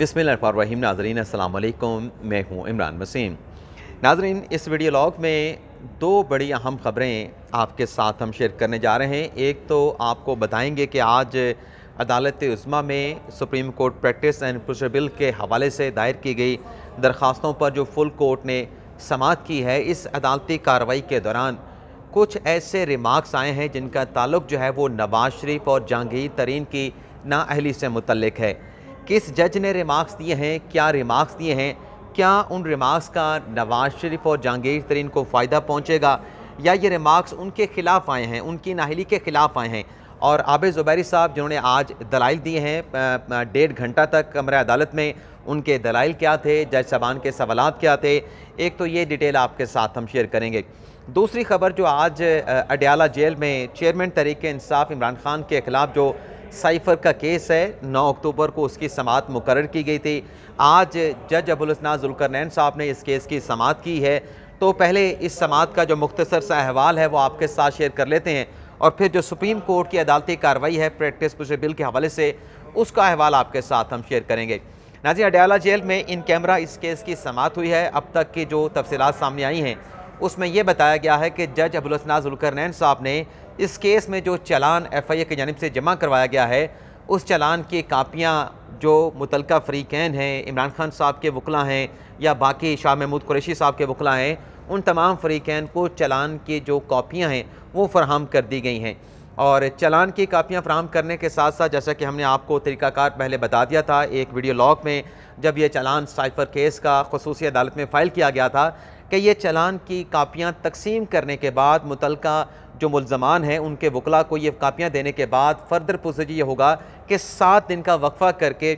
रहीम नाजरीन अल्लाम मैं हूँ इमरान वसीम नाजरीन इस वीडियो लॉग में दो बड़ी अहम ख़बरें आपके साथ हम शेयर करने जा रहे हैं एक तो आपको बताएंगे कि आज अदालत उस्मा में Supreme Court practice and procedure bill के हवाले से दायर की गई दरख्वास्तों पर जो फुल कोर्ट ने समात की है इस अदालती कार्रवाई के दौरान कुछ ऐसे रिमार्क्स आए हैं जिनका ताल्लुक जो है वो नवाज शरीफ और जहांगीर तरीन की नाअहली से मुतलक है किस जज ने रिमार्क्स दिए हैं क्या रिमार्क्स दिए हैं क्या उन रिमार्क्स का नवाज शरीफ और जहांगीर तरीन को फ़ायदा पहुँचेगा या ये रिमार्क्स उनके ख़िलाफ़ आए हैं उनकी नाहली के ख़िलाफ़ आए हैं और आब ज़ुबैरी साहब जिन्होंने आज दलाइल दिए हैं डेढ़ घंटा तक कमर अदालत में उनके दलाइल क्या थे जज साहबान के सवाल क्या थे एक तो ये डिटेल आपके साथ हम शेयर करेंगे दूसरी खबर जो आज अडयाला जेल में चेयरमैन तरीके इंसाफ इमरान खान के खिलाफ जो साइफर का केस है 9 अक्टूबर को उसकी समात मुकर की गई थी आज जज अबुलसना नैन साहब ने इस केस की समात की है तो पहले इस समात का जो मुख्तसर सा अहवाल है वो आपके साथ शेयर कर लेते हैं और फिर जो सुप्रीम कोर्ट की अदालती कार्रवाई है प्रैक्टिस पुष्ट बिल के हवाले से उसका अहवाल आपके साथ हम शेयर करेंगे नाजी अडयाला जेल में इन कैमरा इस केस की समात हुई है अब तक की जो तफसीत सामने आई हैं उसमें यह बताया गया है कि जज अबुलसना जुलकरनैन साहब ने इस केस में जो चलान एफ आई ए की जानब से जमा करवाया गया है उस चलान की कापियाँ जो मुतल फ़रीकैन हैं इमरान खान साहब के वकला हैं या बाकी शाह महमूद कुरैशी साहब के वकला हैं उन तमाम फ़रीकैन को चलान की जो कापियाँ हैं वो फराहम कर दी गई हैं और चलान की कापियाँ फ्राहम करने के साथ साथ जैसा कि हमने आपको तरीक़ाकार पहले बता दिया था एक वीडियो लॉग में जब यह चलान साइफर केस का खसूस अदालत में फ़ाइल किया गया था कि ये चलान की कापियाँ तकसीम करने के बाद मुतल जो मुलजमान हैं उनके वकला को ये कापियाँ देने के बाद फर्दर प्रोसीजर ये होगा कि सात दिन का वक्फा करके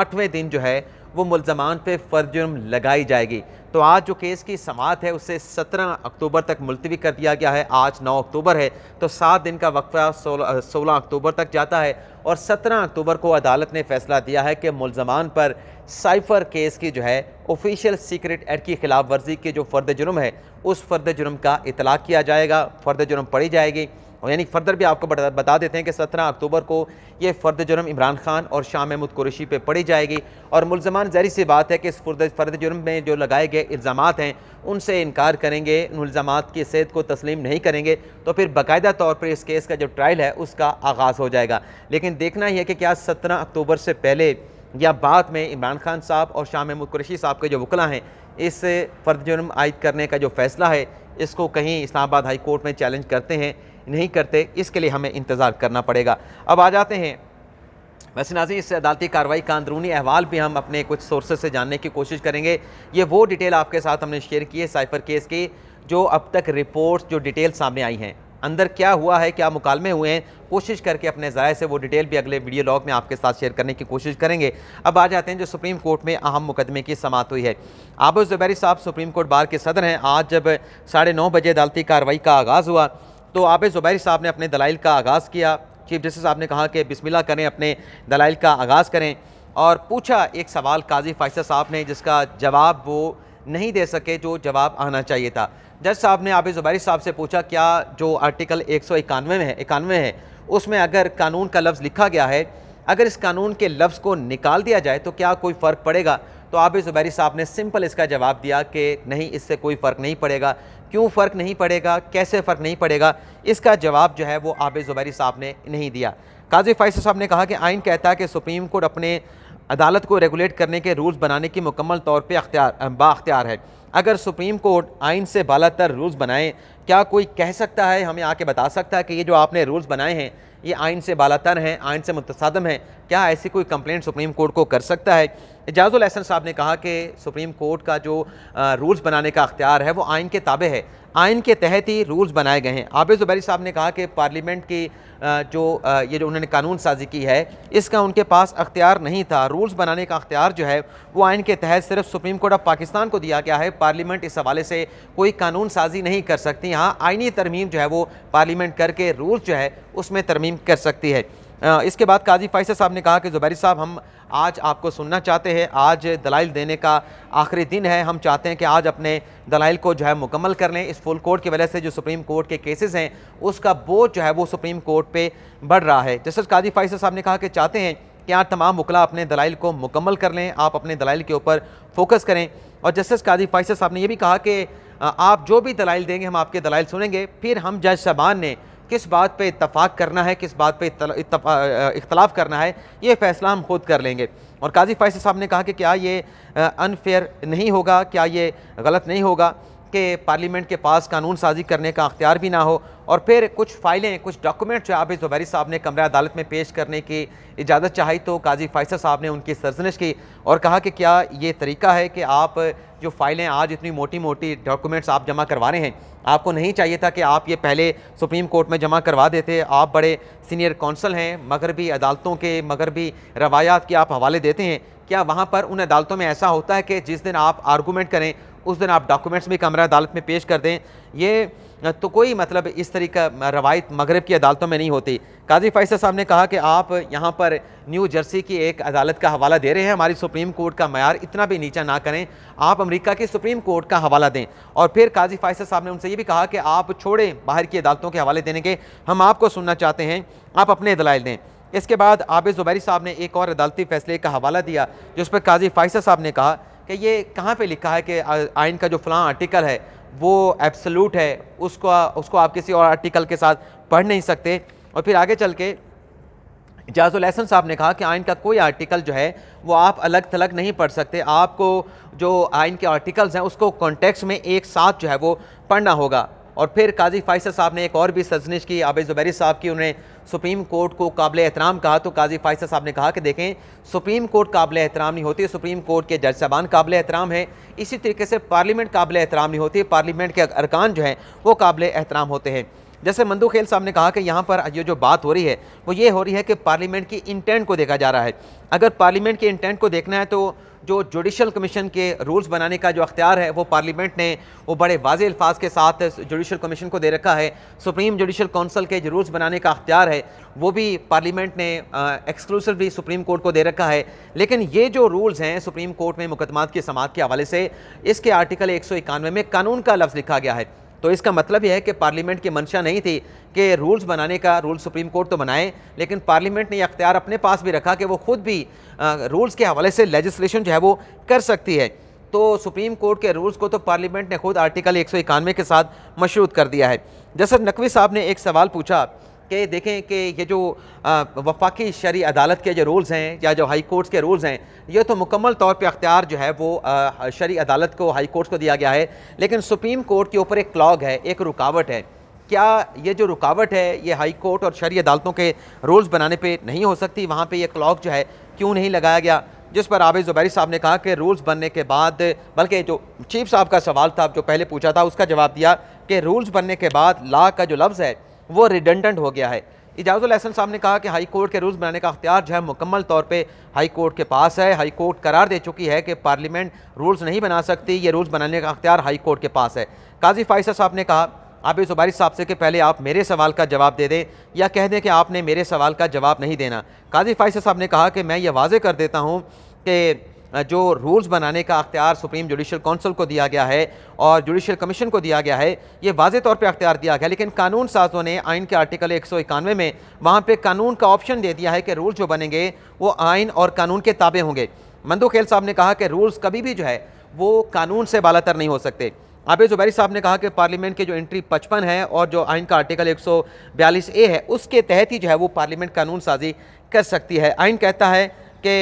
आठवें दिन जो है वो मुलजमान पर फ़र्ज जुर्म लगाई जाएगी तो आज जो केस की समात है उसे 17 अक्टूबर तक मुलतवी कर दिया गया है आज 9 अक्टूबर है तो सात दिन का वक्फा 16 सोलह अक्टूबर तक जाता है और 17 अक्टूबर को अदालत ने फैसला दिया है कि मुलजमान पर साइफर केस की जो है ऑफिशियल सीक्रेट एक्ट की खिलाफ वर्जी के जो फर्द जुर्म है उस फर्द जुर्म का इतलाक़ किया जाएगा फर्द जुर्म पढ़ी जाएगी और यानी फर्दर भी आपको बता, बता देते हैं कि सत्रह अक्टूबर को ये फ़र्द जुर्म इमरान खान और शाह महमूद कुरैशी पे पड़ी जाएगी और मुलजमान जहरी सी बात है कि इस फर्द फर्द जुर्म में जो लगाए गए इल्ज़ाम हैं उनसे इनकार करेंगे इल्ज़ाम की सेहत को तस्लीम नहीं करेंगे तो फिर बाकायदा तौर पर इस केस का जो ट्रायल है उसका आगाज़ हो जाएगा लेकिन देखना ही है कि क्या सत्रह अक्टूबर से पहले या बाद में इमरान खान साहब और शाह महमूद कुरैशी साहब के जो वकला हैं इस फर्द जुर्म आयद करने का जो फैसला है इसको कहीं इस्लामाबाद हाई कोर्ट में चैलेंज करते हैं नहीं करते इसके लिए हमें इंतज़ार करना पड़ेगा अब आ जाते हैं वैसे नाजी इस अदालती कार्रवाई का अंदरूनी अहवाल भी हम अपने कुछ सोर्सेज से जानने की कोशिश करेंगे ये वो डिटेल आपके साथ हमने शेयर की है साइफर केस की जो अब तक रिपोर्ट्स जो डिटेल सामने आई हैं अंदर क्या हुआ है क्या मुकालमे हुए हैं कोशिश करके अपने ज़ाय से वो डिटेल भी अगले वीडियो लॉग में आपके साथ शेयर करने की कोशिश करेंगे अब आ जाते हैं जो सुप्रीम कोर्ट में अहम मुकदमे की समात हुई है आबो ज़ुबैरी साहब सुप्रीम कोर्ट बार के सदर हैं आज जब साढ़े नौ बजे अदालती कार्रवाई का आगाज़ हुआ तो आब ज़ुबैरी साहब ने अपने दलाइल का आगाज़ किया चीफ जस्टिस साहब ने कहा कि बिस्मिल्लाह करें अपने दलाइल का आगाज़ करें और पूछा एक सवाल काजी फाइसा साहब ने जिसका जवाब वो नहीं दे सके जो जवाब आना चाहिए था जज साहब ने आबिद ज़ुबैरी साहब से पूछा क्या जो आर्टिकल एक में है इक्यानवे है उसमें अगर कानून का लफ्ज़ लिखा गया है अगर इस कानून के लफ्ज़ को निकाल दिया जाए तो क्या कोई फ़र्क पड़ेगा तो आब ज़ुबैरी साहब ने सिंपल इसका जवाब दिया कि नहीं इससे कोई फ़र्क नहीं पड़ेगा क्यों फ़र्क नहीं पड़ेगा कैसे फ़र्क नहीं पड़ेगा इसका जवाब जो है वो आब ज़ुबैरी साहब ने नहीं दिया काजी फ़ैसल साहब ने कहा कि आइन कहता है कि सुप्रीम कोर्ट अपने अदालत को रेगुलेट करने के रूल्स बनाने की मुकम्मल तौर पर अख्तियार बाख्तियार है अगर सुप्रीम कोर्ट आइन से बालातर रूल्स बनाएँ क्या कोई कह सकता है हमें आके बता सकता है कि ये जो आपने रूल्स बनाए हैं ये आइन से बालातर हैं आइन से मुतसादम हैं क्या ऐसी कोई कंप्लेंट सुप्रीम कोर्ट को कर सकता है एजाज़ुल अहसन साहब ने कहा कि सुप्रीम कोर्ट का जो रूल्स बनाने का अख्तियार है वो आइन के ताबे है आइन के तहत ही रूल्स बनाए गए हैं आबिद ज़ुबैरी साहब ने कहा कि पार्लियामेंट की जो ये जो उन्होंने कानून साजी की है इसका उनके पास अख्तियार नहीं था रूल्स बनाने का अख्तियार जो है वो आइन के तहत सिर्फ सुप्रीम कोर्ट ऑफ पाकिस्तान को दिया गया है पार्लियामेंट इस हवाले से कोई कानून साजी नहीं कर सकती यहाँ आइनी तरमीम जो है वो पार्लियामेंट करके रूल्स जो है उसमें तरमीम कर सकती है इसके बाद काजी फ़ैसल साहब ने कहा कि ज़ुबैरी साहब हम आज आपको सुनना चाहते हैं आज दलाइल देने का आखिरी दिन है हम चाहते हैं कि आज अपने दलाइल को जो है मुकम्मल कर लें इस फुल कोर्ट की वजह से जो सुप्रीम कोर्ट के केसेस हैं उसका बोझ जो है वो सुप्रीम कोर्ट पे बढ़ रहा है जस्टिस काजी फ़ैसल साहब ने कहा कि चाहते हैं कि आज तमाम वकला अपने दलाइल को मुकम्मल कर लें आप अपने दलाइल के ऊपर फोकस करें और जस्टिस काजी फ़ैसल साहब ने यह भी कहा कि आप जो भी दलाइल देंगे हम आपके दलाइल सुनेंगे फिर हम जज साहबान ने किस बात पे इतफाक़ करना है किस बात पे इख्तलाफ करना है ये फ़ैसला हम खुद कर लेंगे और काजी फ़ैसल साहब ने कहा कि क्या ये अनफेयर नहीं होगा क्या ये गलत नहीं होगा के पार्लियामेंट के पास कानून साजी करने का अख्तियार भी ना हो और फिर कुछ फाइलें कुछ डॉक्यूमेंट जो आबिद जुबैरी साहब ने कमरा अदालत में पेश करने की इजाज़त चाही तो काजी फ़ैसल साहब ने उनकी सरजनश की और कहा कि क्या ये तरीका है कि आप जो फ़ाइलें आज इतनी मोटी मोटी डॉक्यूमेंट्स आप जमा करवा रहे हैं आपको नहीं चाहिए था कि आप ये पहले सुप्रीम कोर्ट में जमा करवा देते आप बड़े सीनियर कौंसल हैं मगरबी अदालतों के मगरबी रवायात के आप हवाले देते हैं क्या वहाँ पर उन अदालतों में ऐसा होता है कि जिस दिन आप आर्गूमेंट करें उस दिन आप डॉक्यूमेंट्स भी कमरा अदालत में पेश कर दें ये तो कोई मतलब इस तरीके का रवायत मगरब की अदालतों में नहीं होती काजी फैसल साहब ने कहा कि आप यहाँ पर न्यू जर्सी की एक अदालत का हवाला दे रहे हैं हमारी सुप्रीम कोर्ट का मैार इतना भी नीचा ना करें आप अमेरिका की सुप्रीम कोर्ट का हवाला दें और फिर काजी फैसल साहब ने उनसे ये भी कहा कि आप छोड़ें बाहर की अदालतों के हवाले देने के हम आपको सुनना चाहते हैं आप अपने दलाइल दें इसके बाद आबिद ज़ुबैरी साहब ने एक और अदालती फैसले का हवाला दिया जिस पर काजी फैसल साहब ने कहा कि ये कहाँ पे लिखा है कि आइन का जो फलां आर्टिकल है वो एब्सलूट है उसको उसको आप किसी और आर्टिकल के साथ पढ़ नहीं सकते और फिर आगे चल के जाजुल एहसन साहब ने कहा कि आइन का कोई आर्टिकल जो है वो आप अलग थलग नहीं पढ़ सकते आपको जो आइन के आर्टिकल्स हैं उसको कॉन्टेक्स्ट में एक साथ जो है वो पढ़ना होगा और फिर काजी फ़ाइसर साहब ने एक और भी सजनिश की आबे ज़ुबैरी साहब की उन्हें सुप्रीम कोर्ट को काबिल एहतराम कहा तो काजी फाइसा साहब ने कहा कि देखें सुप्रीम कोर्ट काबिल एहतराम नहीं होती सुप्रीम कोर्ट के जज साहबान काबिल एहतराम है इसी तरीके से पार्लियामेंट काबिल एहतराम नहीं होती पार्लियामेंट के अरकान जो हैं वो काबिल एहतराम होते हैं जैसे मंदू खेल साहब ने कहा कि यहाँ पर ये जो बात हो रही है वो ये हो रही है कि पार्लियामेंट की इंटेंट को देखा जा रहा है अगर पार्लियामेंट के इंटेंट को देखना है तो जो जुडिशल कमीशन के रूल्स बनाने का जो अख्तियार है वो पार्लियामेंट ने वो बड़े वाज अल्फाज के साथ जुडिशल कमीशन को दे रखा है सुप्रीम जुडिशल काउंसिल के जो रूल्स बनाने का अख्तियार है वो भी पार्लियामेंट ने एक्सक्लूसिवली सुप्रीम कोर्ट को दे रखा है लेकिन ये जो रूल्स हैं सुप्रीम कोर्ट में मुकदमात की समात के हवाले से इसके आर्टिकल एक में कानून का लफ्ज़ लिखा गया है तो इसका मतलब यह है कि पार्लियामेंट की मंशा नहीं थी कि रूल्स बनाने का रूल सुप्रीम कोर्ट तो बनाए लेकिन पार्लियामेंट ने अख्तियार अपने पास भी रखा कि वो खुद भी रूल्स के हवाले से लेजिस्लेशन जो है वो कर सकती है तो सुप्रीम कोर्ट के रूल्स को तो पार्लियामेंट ने खुद आर्टिकल एक के साथ मशरूत कर दिया है जैसर नकवी साहब ने एक सवाल पूछा के देखें कि ये जो वफाकी शरी अदालत के जो रूल्स हैं या जो हाई कोर्ट्स के रूल्स हैं ये तो मुकम्मल तौर पे अख्तियार जो है वो शरी अदालत को हाई कोर्ट्स को दिया गया है लेकिन सुप्रीम कोर्ट के ऊपर एक क्लॉग है एक रुकावट है क्या ये जो रुकावट है ये हाई कोर्ट और शरी अदालतों के रूल्स बनाने पर नहीं हो सकती वहाँ पर यह क्लॉग जो है क्यों नहीं लगाया गया जिस पर आबिद ज़ुबैरी साहब ने कहा कि रूल्स बनने के बाद बल्कि जो चीफ साहब का सवाल था जो पहले पूछा था उसका जवाब दिया कि रूल्स बनने के बाद ला का जो लफ्ज़ है वो रिडेंडेंट हो गया है इजाज़ुल अहसन साहब ने कहा कि हाई कोर्ट के रूल्स बनाने का अख्तियार जो है मुकम्मल तौर पे हाई कोर्ट के पास है हाई कोर्ट करार दे चुकी है कि पार्लियामेंट रूल्स नहीं बना सकती ये रूल्स बनाने का अख्तियार हाई कोर्ट के पास है काजी फाइसा साहब ने कहा आप इस उबारी साहब से कि पहले आप मेरे सवाल का जवाब दे दें या कह दें कि आपने मेरे सवाल का जवाब नहीं देना काजी फाइसा साहब ने कहा कि मैं ये वाजे कर देता हूँ कि जो रूल्स बनाने का अख्तियार सुप्रीम जुडिशल कौंसिल को दिया गया है और जुडिशल कमीशन को दिया गया है ये वाजे तौर पर अख्तियार दिया गया लेकिन कानून साजों ने आइन के आर्टिकल एक सौ इक्यानवे में वहाँ पर कानून का ऑप्शन दे दिया है कि रूल्स जो बनेंगे वो आइन और कानून के ताबे होंगे मंदू खेल साहब ने कहा कि रूल्स कभी भी जो है वो कानून से बालातर नहीं हो सकते आबे जुबैरी साहब ने कहा कि पार्लियामेंट के जो एंट्री पचपन है और जो आइन का आर्टिकल 142 ए है उसके तहत ही जो है वो पार्लियामेंट कानून साजी कर सकती है आइन कहता है कि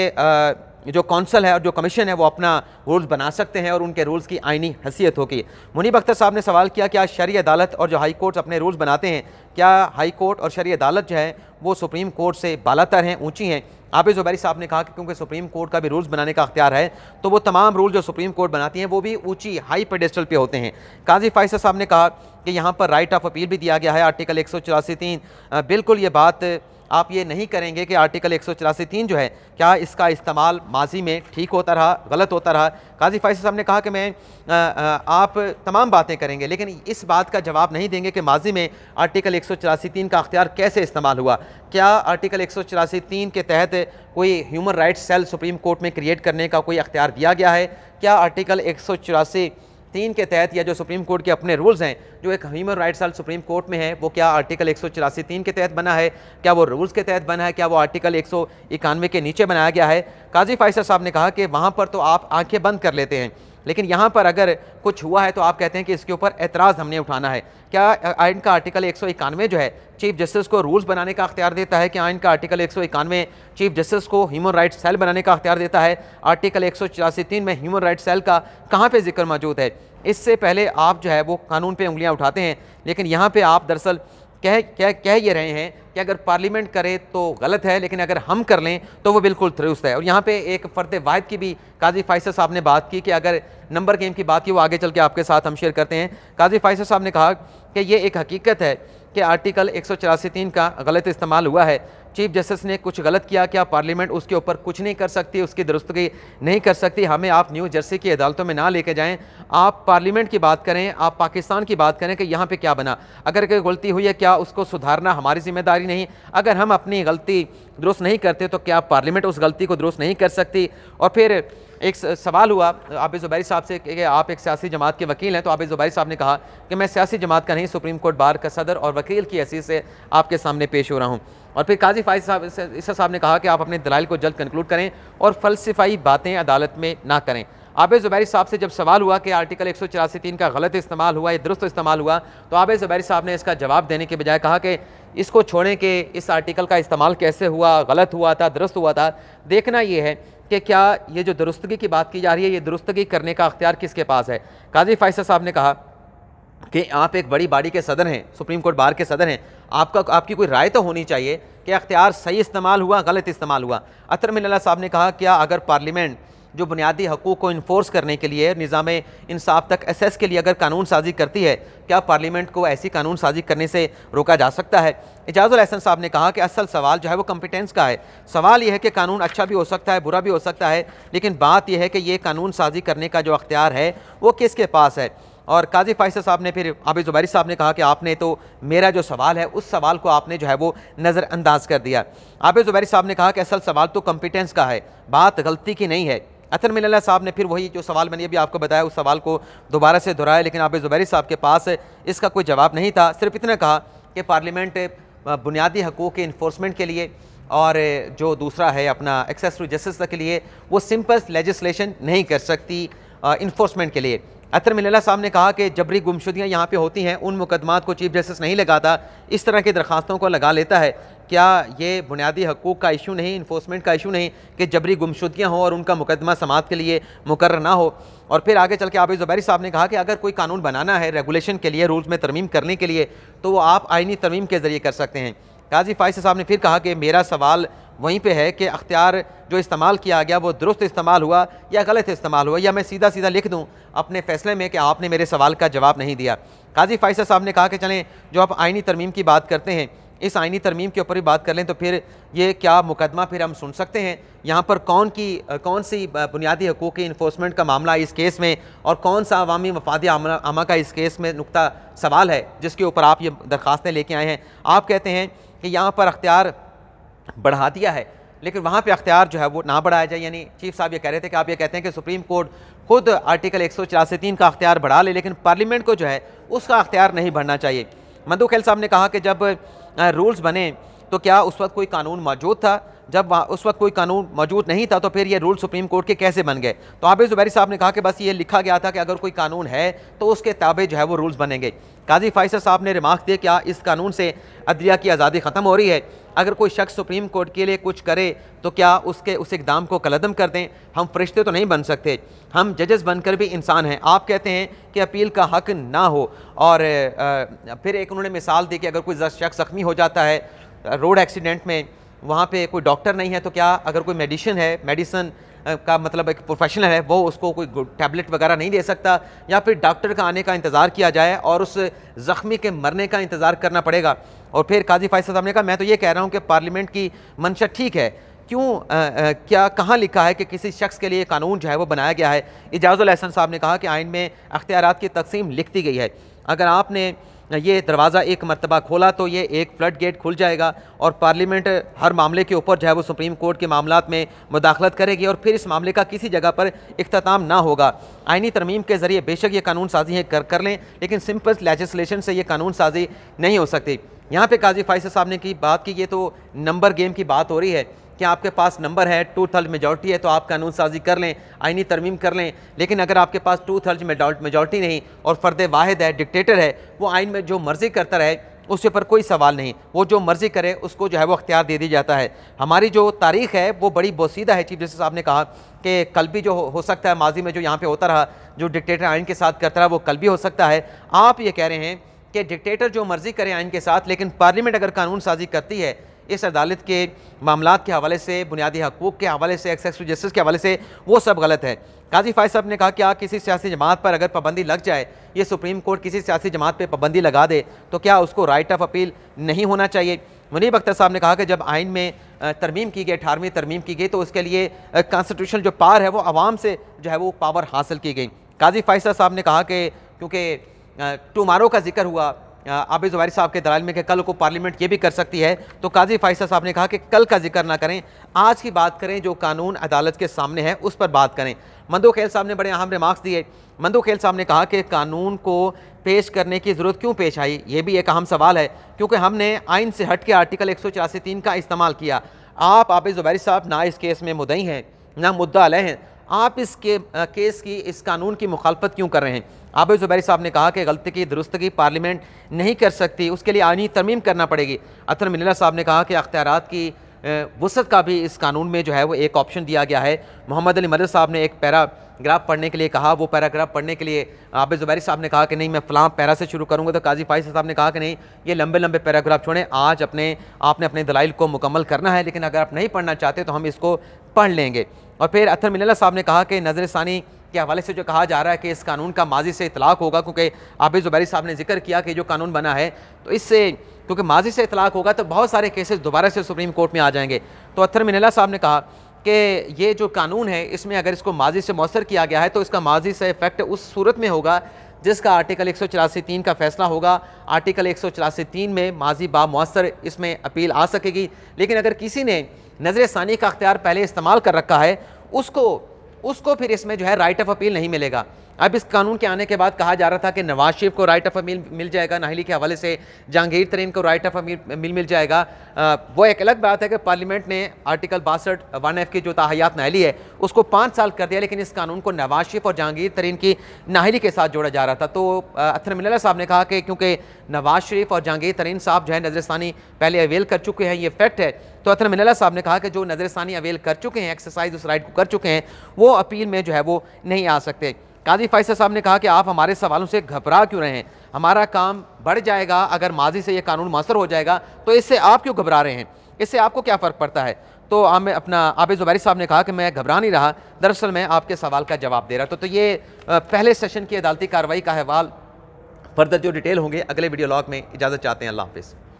जो कौंसल है और जो कमीशन है वो अपना रूल्स बना सकते हैं और उनके रूल्स की आइनी हैसियत होगी मुनीब अख्तर साहब ने सवाल किया कि आज शरी अदालत और जो हाई कोर्ट्स अपने रूल्स बनाते हैं क्या हाई कोर्ट और शरी अदालत जो है वो सुप्रीम कोर्ट से बालातर हैं ऊँची हैं आप ज़ुबैरी साहब ने कहा कि क्योंकि सुप्रीम कोर्ट का भी रूल्स बनाने का अख्तियार है तो वो तमाम रूल जो सुप्रीम कोर्ट बनाती हैं वो भी ऊँची हाई पेडेस्टल पर होते हैं काजी फाइसा साहब ने कहा कि यहाँ पर राइट ऑफ अपील भी दिया गया है आर्टिकल एक सौ बिल्कुल ये बात आप ये नहीं करेंगे कि आर्टिकल एक तीन जो है क्या इसका इस्तेमाल माजी में ठीक होता रहा गलत होता रहा काजी फाइज साहब ने कहा कि मैं आ, आ, आप तमाम बातें करेंगे लेकिन इस बात का जवाब नहीं देंगे कि माजी में आर्टिकल एक तीन का अख्तियार कैसे इस्तेमाल हुआ क्या आर्टिकल एक तीन के तहत कोई human rights cell Supreme Court में क्रिएट करने का कोई अख्तियार दिया गया है क्या आर्टिकल एक तीन के तहत या जो सुप्रीम कोर्ट के अपने रूल्स हैं जो एक ह्यूमन राइट्स आल सुप्रीम कोर्ट में है वो क्या आर्टिकल एक तीन के तहत बना है क्या वो रूल्स के तहत बना है क्या वो आर्टिकल एक के नीचे बनाया गया है काजी फाइसर साहब ने कहा कि वहाँ पर तो आप आंखें बंद कर लेते हैं लेकिन यहाँ पर अगर कुछ हुआ है तो आप कहते हैं कि इसके ऊपर एतराज़ हमने उठाना है क्या आयन का आर्टिकल एक जो है चीफ जस्टिस को रूल्स बनाने का अख्तियार देता है कि आयन का आर्टिकल एक चीफ जस्टिस को ह्यूमन राइट्स सेल बनाने का अख्तियार देता है आर्टिकल एक में ह्यूमन राइट्स सेल का कहाँ पर जिक्र मौजूद है इससे पहले आप जो है वो कानून पर उंगलियाँ उठाते हैं लेकिन यहाँ पर आप दरअसल कह कह कह ये रहे हैं कि अगर पार्लियामेंट करे तो गलत है लेकिन अगर हम कर लें तो वो बिल्कुल दुरुस्त है और यहाँ पे एक फ़र्द वाहिद की भी काजी फ़ाइसर साहब ने बात की कि अगर नंबर गेम की बात की वो आगे चल के आपके साथ हम शेयर करते हैं काजी फ़ाइसर साहब ने कहा कि ये एक हकीकत है कि आर्टिकल एक सौ का गलत इस्तेमाल हुआ है चीफ जस्टिस ने कुछ गलत किया क्या पार्लियामेंट उसके ऊपर कुछ नहीं कर सकती उसकी दुरुस्तगी नहीं कर सकती हमें आप न्यू जर्सी की अदालतों में ना लेके जाएं आप पार्लियामेंट की बात करें आप पाकिस्तान की बात करें कि यहाँ पे क्या बना अगर कोई गलती हुई है क्या उसको सुधारना हमारी जिम्मेदारी नहीं अगर हम अपनी गलती दुरुस्त नहीं करते तो क्या पार्लियामेंट उस गलती को दुरुस्त नहीं कर सकती और फिर एक सवाल हुआ आबिद ज़ुबैरी साहब से कि आप एक सियासी जमात के वकील हैं तो आबिद ज़ुबैरी साहब ने कहा कि मैं सियासी जमात का नहीं सुप्रीम कोर्ट बार का सदर और वकील की हैसीत से आपके सामने पेश हो रहा हूँ और फिर काजी फायद साहब ईसा साहब ने कहा कि आप अपने दलाल को जल्द कंक्लूड करें और फलसफाई बातें अदालत में ना करें आबे ज़ुबैरी साहब से जब सवाल हुआ कि आर्टिकल एक सौ तीन का गलत इस्तेमाल हुआ या दुरुस्त इस्तेमाल हुआ तो आब ज़ुबैरी साहब ने इसका जवाब देने के बजाय कहा कि इसको छोड़ें कि इस आर्टिकल का इस्तेमाल कैसे हुआ गलत हुआ था दुरुस्त हुआ था देखना ये है कि क्या ये जो दुरुस्तगी की बात की जा रही है ये दुरुस्तगी करने का अख्तियार किसके पास है काजी फाइसा साहब ने कहा कि आप एक बड़ी बाड़ी के सदर हैं सुप्रीम कोर्ट बार के सदर हैं आपका आपकी कोई राय तो होनी चाहिए कि अख्तियार सही इस्तेमाल हुआ गलत इस्तेमाल हुआ अतर मिल्ला साहब ने कहा क्या अगर पार्लियामेंट जो बुनियादी हकूक़ को इन्फोर्स करने के लिए निज़ाम इंसाफ तक एसेस के लिए अगर कानून साजी करती है क्या पार्लियामेंट को ऐसी कानून साजी करने से रोका जा सकता है एजाज़ुल अहसन साहब ने कहा कि असल सवाल जो है वो कम्पिटेंस का है सवाल यह है कि कानून अच्छा भी हो सकता है बुरा भी हो सकता है लेकिन बात यह है कि ये कानून साजी करने का जो अख्तियार है वो किसके पास है और काजी फाइसा साहब ने फिर आबिद ज़ुबैरी साहब ने कहा कि आपने तो मेरा जो सवाल है उस सवाल को आपने जो है वो नज़रअंदाज कर दिया आबिद ज़ुबैरी साहब ने कहा कि असल सवाल तो कम्पिटेंस का है बात गलती की नहीं है अतर मिल्ला साहब ने फिर वही जो सवाल मैंने अभी आपको बताया उस सवाल को दोबारा से दोहराया लेकिन आप ज़ुबैरी साहब के पास इसका कोई जवाब नहीं था सिर्फ इतना कहा कि पार्लियामेंट बुनियादी हकूक़ के इन्फोर्समेंट के लिए और जो दूसरा है अपना एक्सेस टू जस्टिस के लिए वो सिंपल लेजिस्लेशन नहीं कर सकती इन्फोर्समेंट के लिए अतर मिल्ला साहब ने कहा कि जबरी गुमशुदियाँ यहाँ पे होती हैं उन मुकदमात को चीफ जस्टिस नहीं लगाता इस तरह की दरख्वास्तों को लगा लेता है क्या ये बुनियादी हकूक़ का इशू नहीं इन्फोर्समेंट का इशू नहीं कि जबरी गुमशुदियाँ हों और उनका मुकदमा समात के लिए मुकर ना हो और फिर आगे चल के आबिद ज़ुबैरी साहब ने कहा कि अगर कोई कानून बनाना है रेगुलेशन के लिए रूल्स में तरमीम करने के लिए तो वो आप आइनी तरमीम के ज़रिए कर सकते हैं काजी फाइज साहब ने फिर कहा कि मेरा सवाल वहीं पे है कि अख्तियार जो इस्तेमाल किया गया वो दुरुस्त इस्तेमाल हुआ या गलत इस्तेमाल हुआ या मैं सीधा सीधा लिख दूँ अपने फैसले में कि आपने मेरे सवाल का जवाब नहीं दिया काजी फाइसा साहब ने कहा कि चलें जो आप आइनी तरमीम की बात करते हैं इस आइनी तरमीम के ऊपर भी बात कर लें तो फिर ये क्या मुकदमा फिर हम सुन सकते हैं यहाँ पर कौन की कौन सी बुनियादी हकूक़ की इन्फोर्समेंट का मामला इस केस में और कौन सा अवामी मफाद आमा का इस केस में नुकता सवाल है जिसके ऊपर आप ये दरख्वास्तें लेके आए हैं आप कहते हैं कि यहाँ पर अख्तियार बढ़ा दिया है लेकिन वहाँ पे अख्तियार जो है वो ना बढ़ाया जाए यानी चीफ साहब ये कह रहे थे कि आप ये कहते हैं कि सुप्रीम कोर्ट खुद आर्टिकल एक सौ का अख्तियार बढ़ा ले, लेकिन पार्लियामेंट को जो है उसका अख्तियार नहीं बढ़ना चाहिए मधु खेल साहब ने कहा कि जब रूल्स बने तो क्या उस वक्त कोई कानून मौजूद था जब उस वक्त कोई कानून मौजूद नहीं था तो फिर ये रूल सुप्रीम कोर्ट के कैसे बन गए तो आबिद ज़ुबैरी साहब ने कहा कि बस ये लिखा गया था कि अगर कोई कानून है तो उसके ताबे जो है वो रूल्स बनेंगे काजी फाइसर साहब ने रिमार्क दिया क्या हाँ, इस कानून से अदलिया की आज़ादी ख़त्म हो रही है अगर कोई शख्स सुप्रीम कोर्ट के लिए कुछ करे तो क्या उसके उस इकदाम को कलदम कर दें हम फरिश्ते तो नहीं बन सकते हम जजेस बनकर भी इंसान हैं आप कहते हैं कि अपील का हक ना हो और फिर एक उन्होंने मिसाल दी कि अगर कोई शख्स ज़ख्मी हो जाता है रोड एक्सीडेंट में वहाँ पे कोई डॉक्टर नहीं है तो क्या अगर कोई मेडिसिन है मेडिसन का मतलब एक प्रोफेशनल है वो उसको कोई टैबलेट वगैरह नहीं दे सकता या फिर डॉक्टर का आने का इंतज़ार किया जाए और उस ज़ख्मी के मरने का इंतज़ार करना पड़ेगा और फिर काजी फायद साहब ने कहा मैं तो ये कह रहा हूँ कि पार्लियामेंट की मंशा ठीक है क्यों क्या कहाँ लिखा है कि किसी शख्स के लिए कानून जो है वो बनाया गया है एजाज़ुल अहसन साहब ने कहा कि आइन में अख्तियार की तकसीम लिख दी गई है अगर आपने ये दरवाज़ा एक मरतबा खोला तो ये एक फ्लड गेट खुल जाएगा और पार्लियामेंट हर मामले के ऊपर जो है वो सुप्रीम कोर्ट के मामला में मुदाखलत करेगी और फिर इस मामले का किसी जगह पर अख्ताम ना होगा आइनी तरमीम के ज़रिए बेशक ये कानून साजी है कर, कर लें लेकिन सिंपल लेजिस्लेशन से ये कानून साजी नहीं हो सकती यहाँ पे काजी फाइसर साहब ने की बात की ये तो नंबर गेम की बात हो रही है कि आपके पास नंबर है टू थर्ड मेजॉरिटी है तो आप कानून साजी कर लें आइनी तरमीम कर लें लेकिन अगर आपके पास टू थर्ड मेजॉरिटी नहीं और फ़र्द वाहिद है डिक्टेटर है वो आइन में जो मर्ज़ी करता रहे उसके ऊपर कोई सवाल नहीं वो जो मर्ज़ी करे उसको जो है वो अख्तियार दे दिया जाता है हमारी जो तारीख है वो बड़ी बोसीदा है चीफ जस्टिस साहब ने कहा कि कल भी जो हो सकता है माजी में जो यहाँ पर होता रहा जो डिक्टेटर आइन के साथ करता रहा वो कल भी हो सकता है आप ये कह रहे हैं कि डिक्टेटर जो मर्ज़ी करें आइन के साथ लेकिन पार्लियामेंट अगर कानून साजी करती है इस अदालत के मामला के हवाले से बुनियादी हकूक़ के हवाले से एक्सेस टू जस्टिस के हवाले से वो सब गलत है काजी फायद साहब ने कहा कि आप किसी सियासी जमात पर अगर पाबंदी लग जाए ये सुप्रीम कोर्ट किसी सियासी जमात पर पाबंदी लगा दे तो क्या उसको राइट ऑफ अपील नहीं होना चाहिए मुनीब अख्तर साहब ने कहा कि जब आइन में तरमीम की गई अठारहवीं तरमीम की गई तो उसके लिए कॉन्स्टिट्यूशन जो पार है वो आवाम से जो है वो पावर हासिल की गई काजी फायसा साहब ने कहा कि क्योंकि टुमारो का जिक्र हुआ आबिद जवारी साहब के दलाल में कि कल को पार्लियामेंट ये भी कर सकती है तो काजी फ़ाइसा साहब ने कहा कि कल का जिक्र ना करें आज की बात करें जो कानून अदालत के सामने है उस पर बात करें मंदो खेल साहब ने बड़े अहम रिमार्क्स दिए मंदो खेल साहब ने कहा कि कानून को पेश करने की ज़रूरत क्यों पेश आई ये भी एक अहम सवाल है क्योंकि हमने आइन से हट के आर्टिकल एक सौ का इस्तेमाल किया आप आबिद जवारी साहब ना इस केस में मुदई हैं ना मुद्दा अलह हैं आप इस के, आ, केस की इस कानून की मुखालफत क्यों कर रहे हैं आबिद ज़ुबैरी साहब ने कहा कि गलतगी दुरुस्तगी पार्लियामेंट नहीं कर सकती उसके लिए आनी तरमीम करना पड़ेगी अतर मिल्ला साहब ने कहा कि अख्तियार की वसत का भी इस कानून में जो है वो एक ऑप्शन दिया गया है मोहम्मद अली मदर साहब ने एक पैराग्राफ पढ़ने के लिए कहा वो पैराग्राफ पढ़ने के लिए आबिद ज़ुबैरी साहब ने कहा कि नहीं मैं फ़लाँ पैरा से शुरू करूँगा तो काजी फाइज साहब ने कहा कि नहीं ये लंबे लंबे पैराग्राफ छोड़ें आज अपने आपने अपने दलाइल को मुकम्मल करना है लेकिन अगर आप नहीं पढ़ना चाहते तो हम इसको पढ़ लेंगे और फिर अतर मिलना साहब ने कहा कि नजर षानी के हवाले से जो कहा जा रहा है कि इस कानून का माजी से इतलाक होगा क्योंकि आबिद ज़ुबैरी साहब ने जिक्र किया कि जो कानून बना है तो इससे क्योंकि माजी से इतलाक होगा तो बहुत सारे केसेस दोबारा से सुप्रीम कोर्ट में आ जाएंगे तो अथर मिनला साहब ने कहा कि ये जो कानून है इसमें अगर इसको माजी से मौसर किया गया है तो इसका माजी से इफेक्ट उस सूरत में होगा जिसका आर्टिकल एक सौ तीन का फैसला होगा आर्टिकल एक सौ तीन में माजी बा मौसर इसमें अपील आ सकेगी लेकिन अगर किसी ने नजर षानी का अख्तियार पहले इस्तेमाल कर रखा है उसको उसको फिर इसमें जो है राइट ऑफ अपील नहीं मिलेगा अब इस कानून के आने के बाद कहा जा रहा था कि नवाज शरीफ को राइट ऑफ अमील मिल जाएगा नाहली के हवाले से जहांगीर तरीन को राइट ऑफ अमील मिल मिल जाएगा वो एक अलग बात है कि पार्लियामेंट ने आर्टिकल बासठ वन एफ की जो ताहायात नाहली है उसको पाँच साल कर दिया लेकिन इस कानून को नवाज शरीफ और जहांगीर तरीन की नाहली के साथ जोड़ा जा रहा था तो अथर मिल साहब ने कहा कि क्योंकि नवाज शरीफ और जहांगीर तरीन साहब जो है नजरसानी पहले अवेल कर चुके हैं ये फैक्ट है तो अथर मिल साहब ने कहा कि जो नजरसानी अवेल कर चुके हैं एक्सरसाइज उस राइट को कर चुके हैं वो अपील में जो है वो नहीं आ सकते काजी फैसल साहब ने कहा कि आप हमारे सवालों से घबरा क्यों रहे हैं हमारा काम बढ़ जाएगा अगर माजी से ये कानून मौसर हो जाएगा तो इससे आप क्यों घबरा रहे हैं इससे आपको क्या फ़र्क पड़ता है तो आम अपना आबिद जुबैरी साहब ने कहा कि मैं घबरा नहीं रहा दरअसल मैं आपके सवाल का जवाब दे रहा था तो ये पहले सेशन की अदालती कार्रवाई का अहवाल फर्दर जो डिटेल होंगे अगले वीडियो लॉग में इजाज़त चाहते हैं अल्लाह हाफिज़